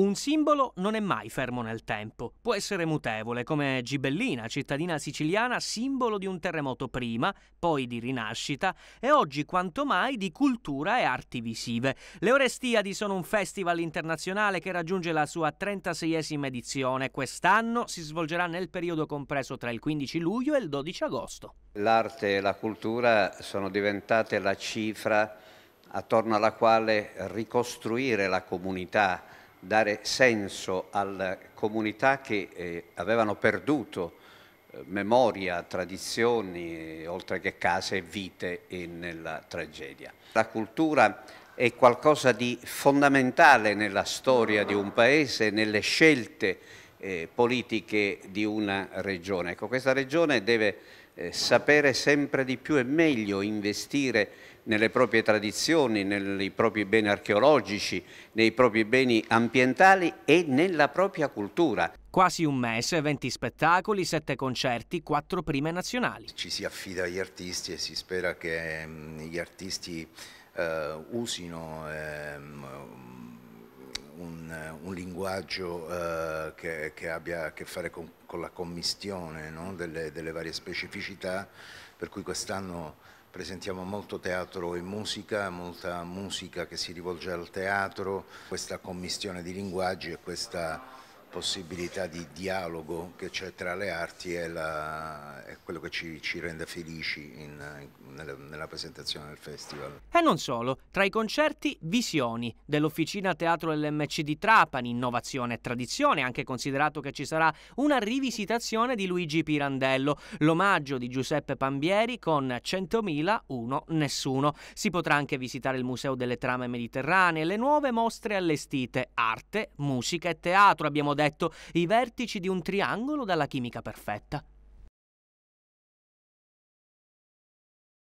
Un simbolo non è mai fermo nel tempo, può essere mutevole, come Gibellina, cittadina siciliana, simbolo di un terremoto prima, poi di rinascita e oggi quanto mai di cultura e arti visive. Le Orestiadi sono un festival internazionale che raggiunge la sua 36esima edizione. Quest'anno si svolgerà nel periodo compreso tra il 15 luglio e il 12 agosto. L'arte e la cultura sono diventate la cifra attorno alla quale ricostruire la comunità dare senso alle comunità che eh, avevano perduto eh, memoria, tradizioni, eh, oltre che case e vite nella tragedia. La cultura è qualcosa di fondamentale nella storia di un paese, nelle scelte eh, politiche di una regione. Ecco, questa regione deve eh, sapere sempre di più e meglio, investire nelle proprie tradizioni, nei propri beni archeologici, nei propri beni ambientali e nella propria cultura. Quasi un mese, 20 spettacoli, 7 concerti, 4 prime nazionali. Ci si affida agli artisti e si spera che mm, gli artisti eh, usino eh, un, eh, un linguaggio eh, che, che, abbia a che fare con, con la commistione no? delle, delle, varie specificità, per cui quest'anno presentiamo molto teatro e musica, molta musica che si rivolge al teatro, questa commistione di linguaggi e questa possibilità di dialogo che c'è tra le arti è, la, è quello che ci, ci rende felici in, in, nella, nella, presentazione del festival. E non solo, tra i concerti Visioni dell'Officina Teatro LMC di Trapani, innovazione e tradizione, anche considerato che ci sarà una rivisitazione di Luigi Pirandello, l'omaggio di Giuseppe Pambieri con 100.000 uno nessuno. Si potrà anche visitare il Museo delle Trame Mediterranee, le nuove mostre allestite, arte, musica e teatro. Abbiamo detto, i vertici di un triangolo dalla chimica perfetta.